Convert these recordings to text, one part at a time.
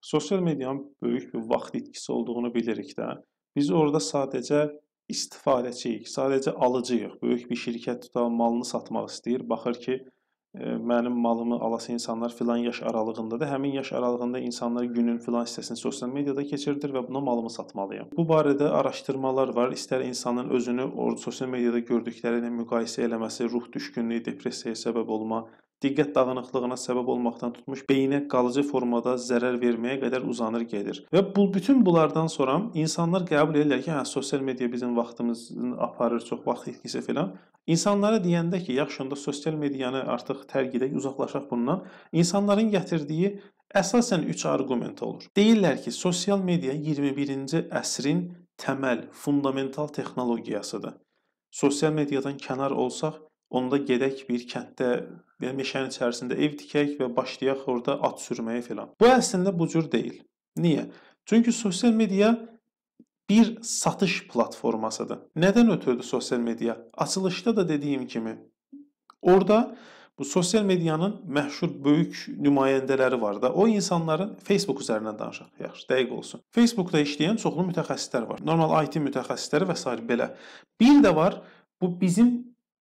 Sosial medianın böyük bir vaxt itkisi olduğunu bilirik də. Biz orada sadəcə istifadəçiyik, sadəcə alıcıyıq. Böyük bir şirkət tutar, malını satmaq istəyir. Baxır ki, e, mənim malımı alası insanlar filan yaş aralığındadır. Həmin yaş aralığında insanlar günün filan hissəsini sosial mediada keçirdir və buna malımı satmalıyam. Bu barədə araşdırmalar var. İstər insanın özünü sosial mediada gördükləri ilə müqayisə eləməsi ruh düşkünlüyü, depressiyaya səbəb olma diqqət dağınıqlığına səbəb olmaqdan tutmuş beyinə qalıcı formada zərər verməyə qədər uzanır gedir. Və bu bütün bunlardan sonra insanlar qəbul edirlər ki, hə sosial media bizim vaxtımızı aparır, çox vaxt itkisi filan. İnsanlara deyəndə ki, yaxşı onda sosial medianı artıq tərk edək, uzaqlaşaq bundan. İnsanların gətirdiyi əsasən 3 arqument olur. Deyirlər ki, sosial media 21-ci əsrin təməl, fundamental texnologiyasıdır. Sosial mediadan kənar olsaq Onda gedək bir kənddə yəni meşənin içərisində ev tikək və başlayaq orada at sürməyə filan. Bu əslində bu cür deyil. Niyə? Çünki sosial media bir satış platformasıdır. Nədən ötürdü sosial media? Açılışda da dediyim kimi orada bu sosial medianın məşhur böyük nümayəndələri var da, o insanların Facebook üzərindən danışaq. Yaxşı, dəqiq olsun. Facebookda işləyən çoxlu mütəxəssislər var. Normal IT mütəxəssisləri və s. belə. Bir də var, bu bizim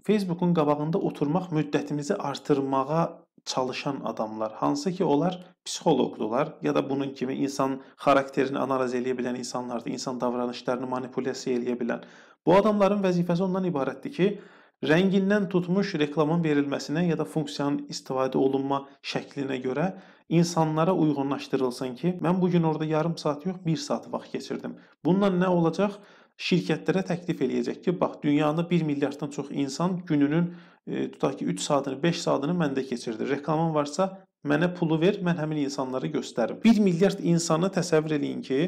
Facebookun qabağında oturmaq müddətimizi artırmağa çalışan adamlar, hansı ki onlar psixoloqdular ya da bunun kimi insan xarakterini analiz eləyə bilən insanlardır, insan davranışlarını manipulyasiya eləyə bilən. Bu adamların vəzifəsi ondan ibarətdir ki, rəngindən tutmuş reklamın verilməsinə ya da funksiyanın istifadə olunma şəklinə görə insanlara uyğunlaşdırılsın ki, mən bu gün orada yarım saat yox, 1 saat vaxt keçirdim. Bununla nə olacaq? şirkətlərə təklif eləyəcək ki, bax, dünyada 1 milyarddan çox insan gününün e, tutaq ki, 3 saatını, 5 saatını məndə keçirdi. Reklamın varsa, mənə pulu ver, mən həmin insanları göstərim. 1 milyard insanı təsəvvür eləyin ki,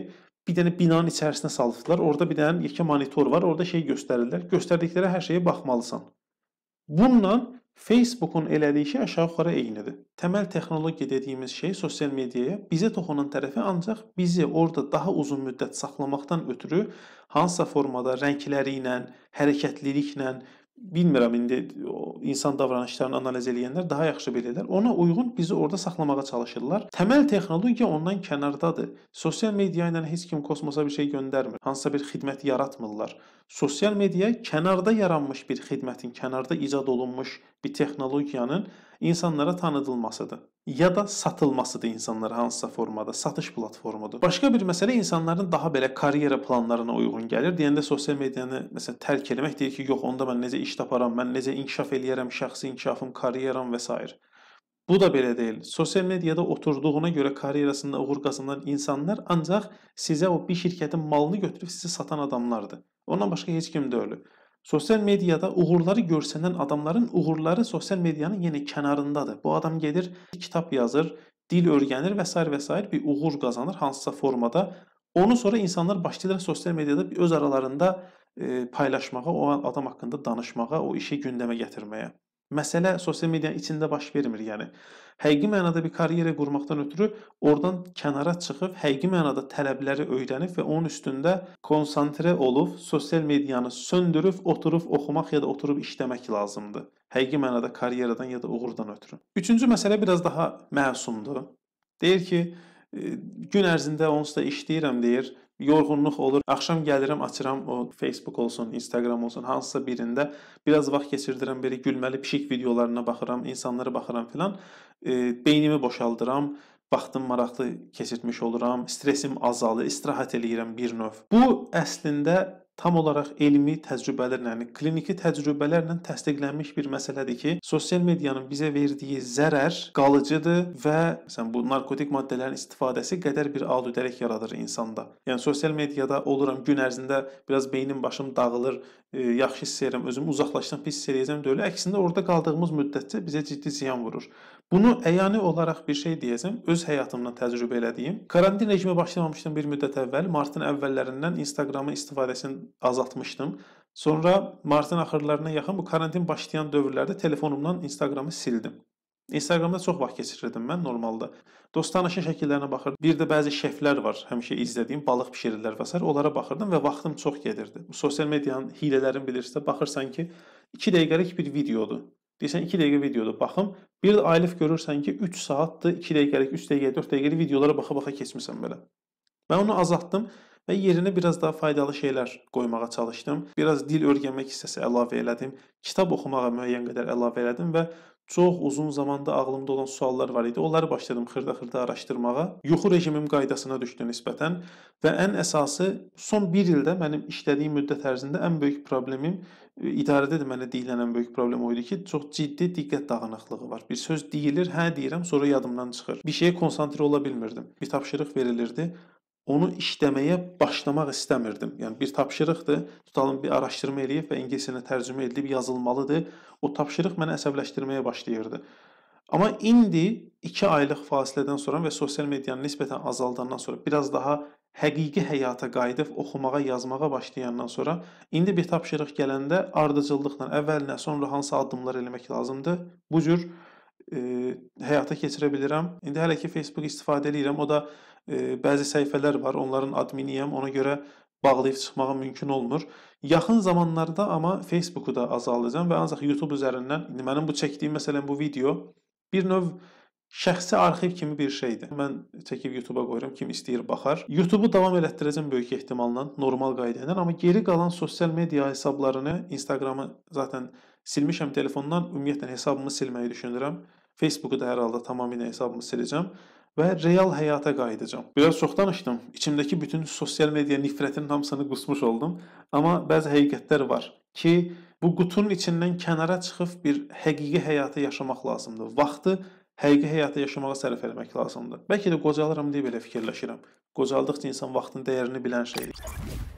bir dənə binanın içərisinə salıbdılar. Orda bir dənə yekə monitor var, orada şey göstərirlər. Göstərdikləri hər şeyə baxmalısan. Bununla Facebookun elədiyi şey aşağı-yuxarı eynidir. Təməl texnologiya dediyimiz şey sosial mediaya bizə toxunan tərəfi ancaq bizi orada daha uzun müddət saxlamaqdan ötürü hansısa formada rəngləri ilə, hərəkətliliklə bilmirəm indi insan davranışlarını analiz eləyənlər daha yaxşı bilirlər. Ona uyğun bizi orada saxlamağa çalışırlar. Təməl texnologiya ondan kənardadır. Sosial media ilə heç kim kosmosa bir şey göndərmir. Hansısa bir xidmət yaratmırlar. Sosial media kənarda yaranmış bir xidmətin, kənarda icad olunmuş bir texnologiyanın insanlara tanıdılmasıdır ya da satılmasıdır insanlara hansısa formada, satış platformudur. Başqa bir məsələ insanların daha belə karyera planlarına uyğun gəlir. Deyəndə sosial medianı məsələn tərk etmək deyir ki, yox, onda mən necə iş taparam, mən necə inkişaf eləyərəm, şəxsi inkişafım, karyeram və s. Bu da belə deyil. Sosial mediada oturduğuna görə karyerasında uğur qazanan insanlar ancaq sizə o bir şirkətin malını götürüb sizi satan adamlardır. Ondan başqa heç kim deyil. Sosyal mediada uğurları görsənən adamların uğurları sosial medianın yenə kənarındadır. Bu adam gedir, kitab yazır, dil öyrənir və s. və s. bir uğur qazanır hansısa formada. Onu sonra insanlar başlayırlar sosial mediada öz aralarında paylaşmağa, o adam haqqında danışmağa, o işi gündəmə gətirməyə. Məsələ sosial medianın içində baş vermir, yəni həqiqi mənada bir karyera qurmaqdan ötürü oradan kənara çıxıb həqiqi mənada tələbləri öyrənib və onun üstündə konsantrə olub, sosial medianı söndürüb, oturub oxumaq ya da oturub işləmək lazımdır. Həqiqi mənada karyeradan ya da uğurdan ötürü. Üçüncü məsələ biraz daha məsumdur. Deyir ki, gün ərzində onsuz da işləyirəm deyir. Yorğunluq olur. Axşam gəlirəm, açıram o Facebook olsun, Instagram olsun, hansısa birində biraz vaxt keçirdirəm, belə gülməli pişik videolarına baxıram, insanlara baxıram filan. E, beynimi boşaldıram, vaxtım maraqlı keçirtmiş oluram, stresim azalır, istirahət eləyirəm bir növ. Bu əslində tam olaraq elmi təcrübələrlə, yəni kliniki təcrübələrlə təsdiqlənmiş bir məsələdir ki, sosial medianın bizə verdiyi zərər qalıcıdır və məsələn bu narkotik maddələrin istifadəsi qədər bir aludəlik yaradır insanda. Yəni sosial mediada oluram gün ərzində biraz beynim başım dağılır, e, yaxşı hiss edirəm, özümü uzaqlaşdan pis hiss edəcəm deyil. Əksində orada qaldığımız müddətcə bizə ciddi ziyan vurur. Bunu əyani olaraq bir şey deyəsəm, öz həyatımdan təcrübə elədiyim. Karantin rejimə başlamamışdım bir müddət əvvəl. Martın əvvəllərindən Instagramın istifadəsini azaltmışdım. Sonra martın axırlarına yaxın bu karantin başlayan dövrlərdə telefonumdan Instagramı sildim. Instagramda çox vaxt keçirirdim mən normalda. Dost tanışın şəkillərinə baxırdım. Bir də bəzi şeflər var, həmişə izlədiyim balıq bişirirlər və s. onlara baxırdım və vaxtım çox gedirdi. Sosial medianın hilələrini bilirsə, baxırsan ki, 2 dəqiqəlik bir videodur. Deyirsən 2 dəqiqə videoda baxım. Bir də ayılıq görürsən ki, 3 saatdır 2 dəqiqəlik, 3 dəqiqə, 4 dəqiqəlik videolara baxa-baxa keçmisən belə. Mən onu azaltdım. və yerinə biraz daha faydalı şeylər qoymağa çalışdım. Biraz dil öyrənmək hissəsi əlavə elədim. Kitab oxumağa müəyyən qədər əlavə elədim və Çox uzun zamanda ağlımda olan suallar var idi. Onları başladım xırda-xırda araşdırmağa. Yuxu rejimim qaydasına düşdü nisbətən və ən əsası son 1 ildə mənim işlədiyim müddət ərzində ən böyük problemim e, idarədə də mənə deyilən ən böyük problem o idi ki, çox ciddi diqqət dağınıqlığı var. Bir söz deyilir, hə deyirəm, sonra yadımdan çıxır. Bir şeyə konsantrə ola bilmirdim. Bir tapşırıq verilirdi, onu işləməyə başlamaq istəmirdim. Yəni bir tapşırıqdır. Tutalım bir araşdırma eləyib və ingiliscəyə tərcümə edilib yazılmalıdır. O tapşırıq məni əsəbləşdirməyə başlayırdı. Amma indi 2 aylıq fasilədən sonra və sosial medianı nisbətən azaldandan sonra biraz daha həqiqi həyata qayıdıb oxumağa, yazmağa başlayandan sonra indi bir tapşırıq gələndə ardıcıllıqla əvvəlinə, sonra hansı addımlar eləmək lazımdır? Bu cür e, həyata keçirə bilirəm. İndi hələ ki Facebook istifadə edirəm. O da bəzi səhifələr var, onların adminiyəm, ona görə bağlayıb çıxmağa mümkün olmur. Yaxın zamanlarda amma Facebook-u da azaldacam və ancaq YouTube üzərindən indi mənim bu çəkdiyim məsələn bu video bir növ şəxsi arxiv kimi bir şeydir. Mən çəkib YouTube-a qoyuram, kim istəyir baxar. YouTube-u davam elətdirəcəm böyük ehtimalla, normal qayda ilə, amma geri qalan sosial media hesablarını, Instagramı zaten silmişəm telefondan, ümumiyyətlə hesabımı silməyi düşünürəm. Facebook-u da hər halda tamamilə hesabımı siləcəm və real həyata qayıdacağam. Biraz çox danışdım. İçimdəki bütün sosial media nifrətinin hamısını qusmuş oldum, amma bəzi həqiqətlər var ki, bu qutunun içindən kənara çıxıb bir həqiqi həyatı yaşamaq lazımdır. Vaxtı həqiqi həyatı yaşamağa sərf etmək lazımdır. Bəlkə də qocalıram deyə belə fikirləşirəm. Qocaldıqca insan vaxtın dəyərini bilən şeydir.